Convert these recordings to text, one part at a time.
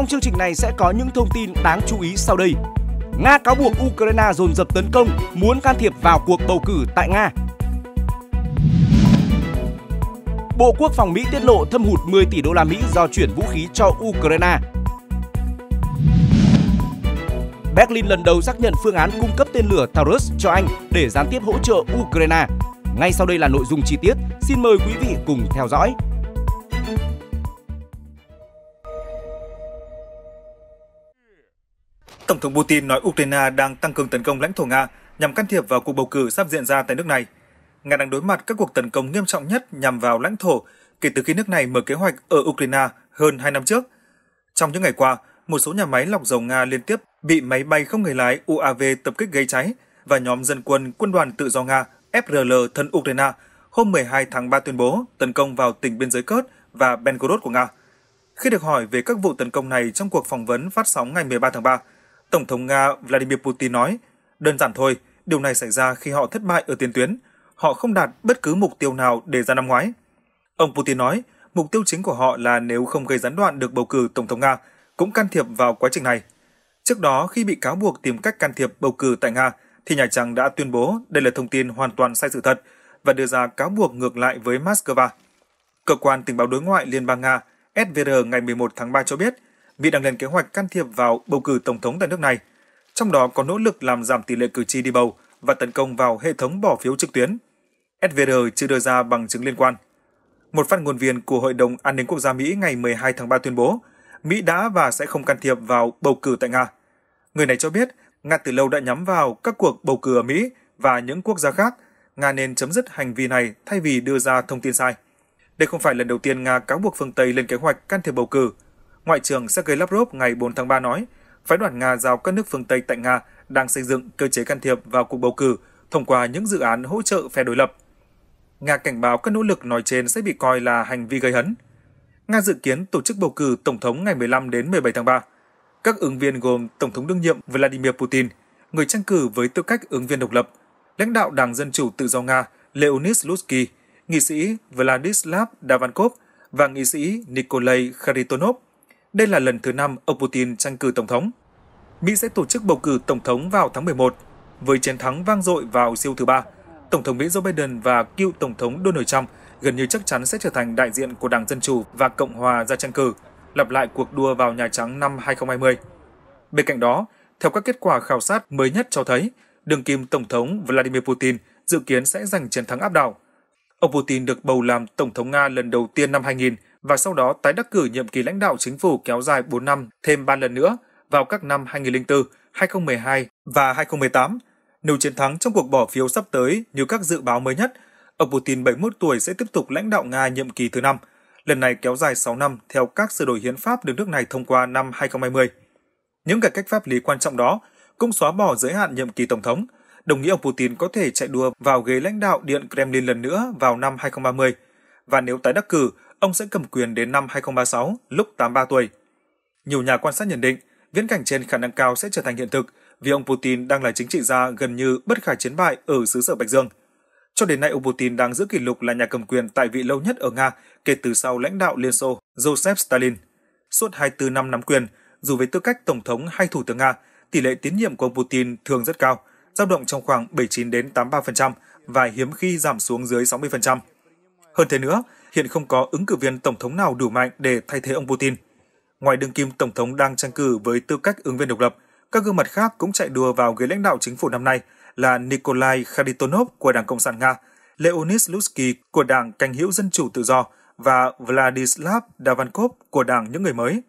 trong chương trình này sẽ có những thông tin đáng chú ý sau đây. Nga cáo buộc Ukraine dồn dập tấn công, muốn can thiệp vào cuộc bầu cử tại Nga. Bộ Quốc phòng Mỹ tiết lộ thâm hụt 10 tỷ đô la Mỹ do chuyển vũ khí cho Ukraine. Berlin lần đầu xác nhận phương án cung cấp tên lửa Taurus cho Anh để gián tiếp hỗ trợ Ukraine. Ngay sau đây là nội dung chi tiết, xin mời quý vị cùng theo dõi. Tổng thống Putin nói Ukraine đang tăng cường tấn công lãnh thổ Nga nhằm can thiệp vào cuộc bầu cử sắp diễn ra tại nước này. Nga đang đối mặt các cuộc tấn công nghiêm trọng nhất nhằm vào lãnh thổ kể từ khi nước này mở kế hoạch ở Ukraine hơn 2 năm trước. Trong những ngày qua, một số nhà máy lọc dầu Nga liên tiếp bị máy bay không người lái UAV tập kích gây cháy và nhóm dân quân quân đoàn tự do Nga FRL thân Ukraine hôm 12 tháng 3 tuyên bố tấn công vào tỉnh biên giới Kurd và Belgorod của Nga. Khi được hỏi về các vụ tấn công này trong cuộc phỏng vấn phát sóng ngày 13 tháng 3, Tổng thống Nga Vladimir Putin nói, đơn giản thôi, điều này xảy ra khi họ thất bại ở tiền tuyến, họ không đạt bất cứ mục tiêu nào đề ra năm ngoái. Ông Putin nói, mục tiêu chính của họ là nếu không gây gián đoạn được bầu cử Tổng thống Nga, cũng can thiệp vào quá trình này. Trước đó, khi bị cáo buộc tìm cách can thiệp bầu cử tại Nga, thì Nhà Trắng đã tuyên bố đây là thông tin hoàn toàn sai sự thật và đưa ra cáo buộc ngược lại với Moscow. Cơ quan tình báo đối ngoại Liên bang Nga SVR ngày 11 tháng 3 cho biết – Mỹ đang lên kế hoạch can thiệp vào bầu cử tổng thống tại nước này, trong đó có nỗ lực làm giảm tỷ lệ cử tri đi bầu và tấn công vào hệ thống bỏ phiếu trực tuyến. SVR chưa đưa ra bằng chứng liên quan. Một phát ngôn viên của Hội đồng An ninh Quốc gia Mỹ ngày 12 tháng 3 tuyên bố Mỹ đã và sẽ không can thiệp vào bầu cử tại Nga. Người này cho biết Nga từ lâu đã nhắm vào các cuộc bầu cử ở Mỹ và những quốc gia khác, Nga nên chấm dứt hành vi này thay vì đưa ra thông tin sai. Đây không phải lần đầu tiên Nga cáo buộc phương Tây lên kế hoạch can thiệp bầu cử Ngoại trưởng Sergei Lavrov ngày 4 tháng 3 nói, phái đoàn Nga giao các nước phương Tây tại Nga đang xây dựng cơ chế can thiệp vào cuộc bầu cử thông qua những dự án hỗ trợ phe đối lập. Nga cảnh báo các nỗ lực nói trên sẽ bị coi là hành vi gây hấn. Nga dự kiến tổ chức bầu cử tổng thống ngày 15 đến 17 tháng 3. Các ứng viên gồm Tổng thống đương nhiệm Vladimir Putin, người tranh cử với tư cách ứng viên độc lập, lãnh đạo Đảng Dân Chủ Tự do Nga Leonid Slutsky, nghị sĩ Vladislav Davankov và nghị sĩ Nikolai Kharitonov. Đây là lần thứ năm ông Putin tranh cử tổng thống. Mỹ sẽ tổ chức bầu cử tổng thống vào tháng 11 với chiến thắng vang dội vào siêu thứ ba. Tổng thống Mỹ Joe Biden và cựu tổng thống Donald Trump gần như chắc chắn sẽ trở thành đại diện của Đảng Dân Chủ và Cộng Hòa ra tranh cử, lặp lại cuộc đua vào Nhà Trắng năm 2020. Bên cạnh đó, theo các kết quả khảo sát mới nhất cho thấy, đương kim Tổng thống Vladimir Putin dự kiến sẽ giành chiến thắng áp đảo. Ông Putin được bầu làm Tổng thống Nga lần đầu tiên năm 2000 và sau đó tái đắc cử nhiệm kỳ lãnh đạo chính phủ kéo dài 4 năm thêm 3 lần nữa vào các năm 2004, 2012 và 2018. Nếu chiến thắng trong cuộc bỏ phiếu sắp tới như các dự báo mới nhất, ông Putin 71 tuổi sẽ tiếp tục lãnh đạo Nga nhiệm kỳ thứ năm, lần này kéo dài 6 năm theo các sửa đổi hiến pháp được nước này thông qua năm 2020. Những cải cách pháp lý quan trọng đó cũng xóa bỏ giới hạn nhiệm kỳ tổng thống, đồng nghĩa ông Putin có thể chạy đua vào ghế lãnh đạo Điện Kremlin lần nữa vào năm 2030. Và nếu tái đắc cử, ông sẽ cầm quyền đến năm 2036, lúc 83 tuổi. Nhiều nhà quan sát nhận định, viễn cảnh trên khả năng cao sẽ trở thành hiện thực vì ông Putin đang là chính trị gia gần như bất khả chiến bại ở xứ sở Bạch Dương. Cho đến nay, ông Putin đang giữ kỷ lục là nhà cầm quyền tại vị lâu nhất ở Nga kể từ sau lãnh đạo Liên Xô Joseph Stalin. Suốt 24 năm nắm quyền, dù với tư cách tổng thống hay thủ tướng Nga, tỷ lệ tín nhiệm của ông Putin thường rất cao, dao động trong khoảng 79 đến 83% và hiếm khi giảm xuống dưới 60%. Hơn thế nữa, hiện không có ứng cử viên tổng thống nào đủ mạnh để thay thế ông Putin. Ngoài đương kim tổng thống đang tranh cử với tư cách ứng viên độc lập, các gương mặt khác cũng chạy đua vào ghế lãnh đạo chính phủ năm nay là Nikolai Kharitonov của Đảng Cộng sản Nga, Leonid Lutsky của Đảng Cánh hữu Dân chủ Tự do và Vladislav Davankov của Đảng Những Người Mới.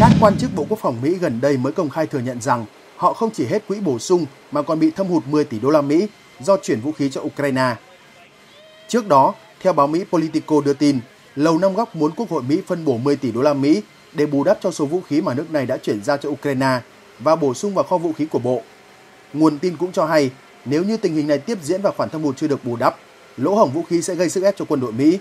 Các quan chức Bộ Quốc phòng Mỹ gần đây mới công khai thừa nhận rằng họ không chỉ hết quỹ bổ sung mà còn bị thâm hụt 10 tỷ đô la Mỹ do chuyển vũ khí cho Ukraine. Trước đó, theo báo Mỹ Politico đưa tin, Lầu Năm Góc muốn Quốc hội Mỹ phân bổ 10 tỷ đô la Mỹ để bù đắp cho số vũ khí mà nước này đã chuyển giao cho Ukraine và bổ sung vào kho vũ khí của Bộ. Nguồn tin cũng cho hay, nếu như tình hình này tiếp diễn và khoản thâm hụt chưa được bù đắp, lỗ hổng vũ khí sẽ gây sức ép cho quân đội Mỹ.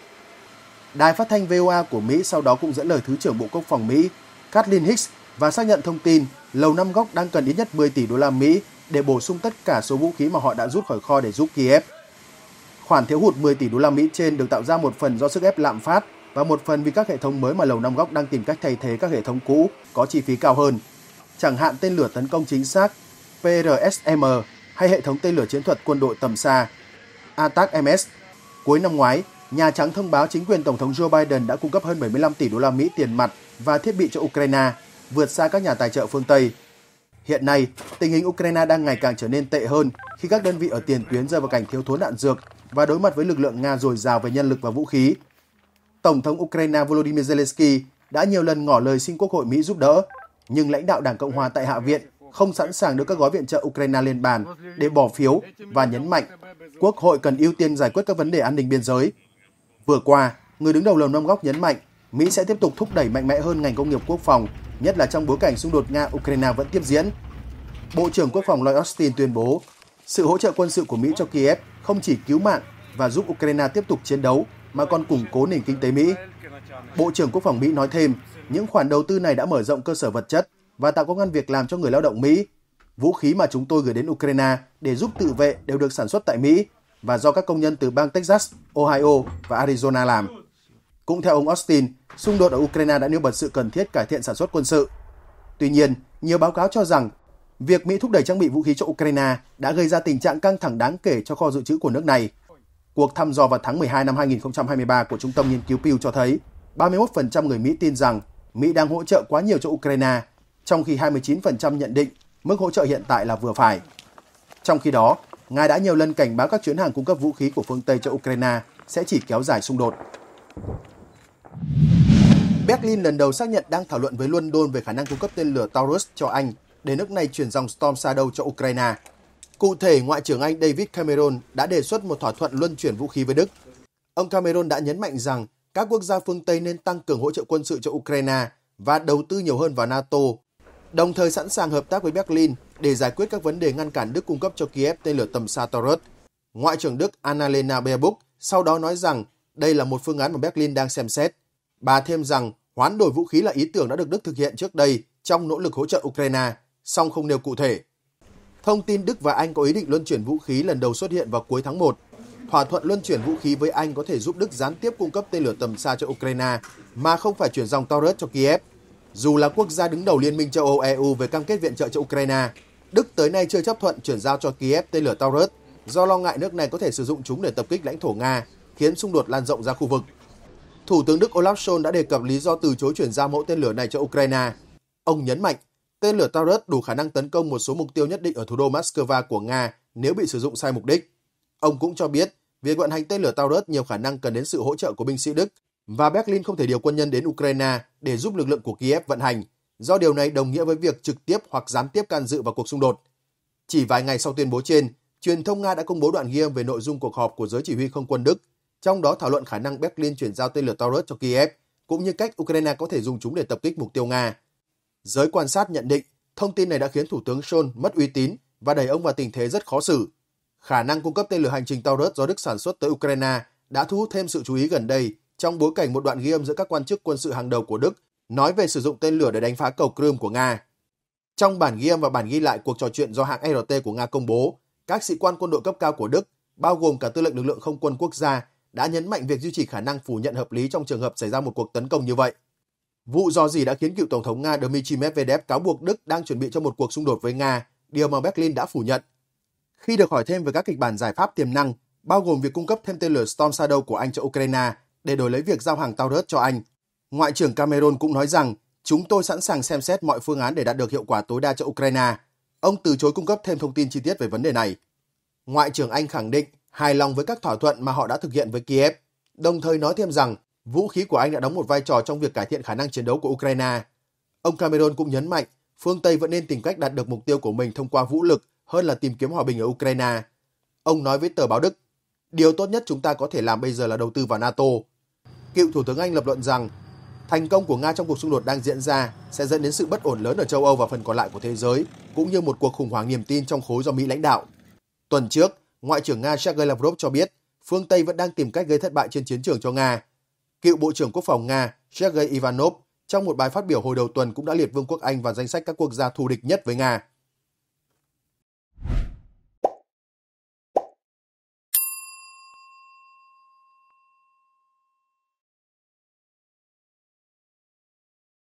Đài phát thanh VOA của Mỹ sau đó cũng dẫn lời Thứ trưởng Bộ Quốc phòng Mỹ Kathleen Hicks và xác nhận thông tin Lầu Năm Góc đang cần ít nhất 10 tỷ đô la Mỹ để bổ sung tất cả số vũ khí mà họ đã rút khỏi kho để giúp Kiev. Khoản thiếu hụt 10 tỷ đô la Mỹ trên được tạo ra một phần do sức ép lạm phát và một phần vì các hệ thống mới mà Lầu Năm Góc đang tìm cách thay thế các hệ thống cũ có chi phí cao hơn. Chẳng hạn tên lửa tấn công chính xác PRSM hay hệ thống tên lửa chiến thuật quân đội tầm xa ATACMS. Cuối năm ngoái, Nhà Trắng thông báo chính quyền Tổng thống Joe Biden đã cung cấp hơn 75 tỷ đô la Mỹ tiền mặt và thiết bị cho Ukraine, vượt xa các nhà tài trợ phương Tây. Hiện nay, tình hình Ukraine đang ngày càng trở nên tệ hơn khi các đơn vị ở tiền tuyến rơi vào cảnh thiếu thốn đạn dược và đối mặt với lực lượng Nga dồi dào về nhân lực và vũ khí. Tổng thống Ukraine Volodymyr Zelensky đã nhiều lần ngỏ lời xin Quốc hội Mỹ giúp đỡ, nhưng lãnh đạo Đảng Cộng hòa tại Hạ viện không sẵn sàng đưa các gói viện trợ Ukraine lên bàn để bỏ phiếu và nhấn mạnh Quốc hội cần ưu tiên giải quyết các vấn đề an ninh biên giới. Vừa qua, người đứng đầu Lầu Năm Góc nhấn mạnh Mỹ sẽ tiếp tục thúc đẩy mạnh mẽ hơn ngành công nghiệp quốc phòng, nhất là trong bối cảnh xung đột Nga-Ukraine vẫn tiếp diễn. Bộ trưởng Quốc phòng Lloyd Austin tuyên bố sự hỗ trợ quân sự của Mỹ cho Kiev không chỉ cứu mạng và giúp Ukraine tiếp tục chiến đấu mà còn củng cố nền kinh tế Mỹ. Bộ trưởng Quốc phòng Mỹ nói thêm, những khoản đầu tư này đã mở rộng cơ sở vật chất và tạo công an việc làm cho người lao động Mỹ. Vũ khí mà chúng tôi gửi đến Ukraine để giúp tự vệ đều được sản xuất tại Mỹ và do các công nhân từ bang Texas, Ohio và Arizona làm. Cũng theo ông Austin, xung đột ở Ukraine đã nêu bật sự cần thiết cải thiện sản xuất quân sự. Tuy nhiên, nhiều báo cáo cho rằng Việc Mỹ thúc đẩy trang bị vũ khí cho Ukraine đã gây ra tình trạng căng thẳng đáng kể cho kho dự trữ của nước này. Cuộc thăm dò vào tháng 12 năm 2023 của Trung tâm Nghiên cứu Pew cho thấy 31% người Mỹ tin rằng Mỹ đang hỗ trợ quá nhiều cho Ukraine, trong khi 29% nhận định mức hỗ trợ hiện tại là vừa phải. Trong khi đó, Nga đã nhiều lần cảnh báo các chuyến hàng cung cấp vũ khí của phương Tây cho Ukraine sẽ chỉ kéo dài xung đột. Berlin lần đầu xác nhận đang thảo luận với London về khả năng cung cấp tên lửa Taurus cho Anh để nước này chuyển dòng Storm Shadow cho Ukraine. Cụ thể, Ngoại trưởng Anh David Cameron đã đề xuất một thỏa thuận luân chuyển vũ khí với Đức. Ông Cameron đã nhấn mạnh rằng các quốc gia phương Tây nên tăng cường hỗ trợ quân sự cho Ukraine và đầu tư nhiều hơn vào NATO, đồng thời sẵn sàng hợp tác với Berlin để giải quyết các vấn đề ngăn cản Đức cung cấp cho Kiev tên lửa tầm xa Taurus. Ngoại trưởng Đức Annalena Baerbock sau đó nói rằng đây là một phương án mà Berlin đang xem xét. Bà thêm rằng hoán đổi vũ khí là ý tưởng đã được Đức thực hiện trước đây trong nỗ lực hỗ trợ Ukraine song không nêu cụ thể. Thông tin Đức và Anh có ý định luân chuyển vũ khí lần đầu xuất hiện vào cuối tháng 1. Thỏa thuận luân chuyển vũ khí với Anh có thể giúp Đức gián tiếp cung cấp tên lửa tầm xa cho Ukraine mà không phải chuyển dòng Taurus cho Kiev. Dù là quốc gia đứng đầu Liên minh châu Âu EU về cam kết viện trợ cho Ukraine, Đức tới nay chưa chấp thuận chuyển giao cho Kiev tên lửa Taurus do lo ngại nước này có thể sử dụng chúng để tập kích lãnh thổ Nga, khiến xung đột lan rộng ra khu vực. Thủ tướng Đức Olaf Scholz đã đề cập lý do từ chối chuyển giao mẫu tên lửa này cho Ukraine. Ông nhấn mạnh tên lửa Taurus đủ khả năng tấn công một số mục tiêu nhất định ở thủ đô Moscow của Nga nếu bị sử dụng sai mục đích. Ông cũng cho biết, việc vận hành tên lửa Taurus nhiều khả năng cần đến sự hỗ trợ của binh sĩ Đức và Berlin không thể điều quân nhân đến Ukraine để giúp lực lượng của Kiev vận hành, do điều này đồng nghĩa với việc trực tiếp hoặc gián tiếp can dự vào cuộc xung đột. Chỉ vài ngày sau tuyên bố trên, truyền thông Nga đã công bố đoạn ghi âm về nội dung cuộc họp của giới chỉ huy không quân Đức, trong đó thảo luận khả năng Berlin chuyển giao tên lửa Taurus cho Kiev, cũng như cách Ukraine có thể dùng chúng để tập kích mục tiêu Nga. Giới quan sát nhận định, thông tin này đã khiến Thủ tướng Scholz mất uy tín và đẩy ông vào tình thế rất khó xử. Khả năng cung cấp tên lửa hành trình rớt do Đức sản xuất tới Ukraine đã thu hút thêm sự chú ý gần đây trong bối cảnh một đoạn ghi âm giữa các quan chức quân sự hàng đầu của Đức nói về sử dụng tên lửa để đánh phá cầu Crimea của Nga. Trong bản ghi âm và bản ghi lại cuộc trò chuyện do hãng RT của Nga công bố, các sĩ quan quân đội cấp cao của Đức, bao gồm cả tư lệnh lực lượng không quân quốc gia, đã nhấn mạnh việc duy trì khả năng phủ nhận hợp lý trong trường hợp xảy ra một cuộc tấn công như vậy. Vụ dò dỉ đã khiến cựu Tổng thống Nga Dmitry Medvedev cáo buộc Đức đang chuẩn bị cho một cuộc xung đột với Nga, điều mà Berlin đã phủ nhận. Khi được hỏi thêm về các kịch bản giải pháp tiềm năng, bao gồm việc cung cấp thêm tên lửa Storm Shadow của Anh cho Ukraine để đổi lấy việc giao hàng Taurus cho Anh, Ngoại trưởng Cameron cũng nói rằng chúng tôi sẵn sàng xem xét mọi phương án để đạt được hiệu quả tối đa cho Ukraine. Ông từ chối cung cấp thêm thông tin chi tiết về vấn đề này. Ngoại trưởng Anh khẳng định hài lòng với các thỏa thuận mà họ đã thực hiện với Kiev, đồng thời nói thêm rằng Vũ khí của Anh đã đóng một vai trò trong việc cải thiện khả năng chiến đấu của Ukraine. Ông Cameron cũng nhấn mạnh phương Tây vẫn nên tìm cách đạt được mục tiêu của mình thông qua vũ lực hơn là tìm kiếm hòa bình ở Ukraine. Ông nói với tờ báo Đức, điều tốt nhất chúng ta có thể làm bây giờ là đầu tư vào NATO. Cựu Thủ tướng Anh lập luận rằng thành công của Nga trong cuộc xung đột đang diễn ra sẽ dẫn đến sự bất ổn lớn ở châu Âu và phần còn lại của thế giới, cũng như một cuộc khủng hoảng niềm tin trong khối do Mỹ lãnh đạo. Tuần trước, Ngoại trưởng Nga Sergei Lavrov cho biết phương Tây vẫn đang tìm cách gây thất bại trên chiến trường cho Nga Cựu Bộ trưởng Quốc phòng Nga Sergei Ivanov trong một bài phát biểu hồi đầu tuần cũng đã liệt Vương quốc Anh vào danh sách các quốc gia thù địch nhất với Nga.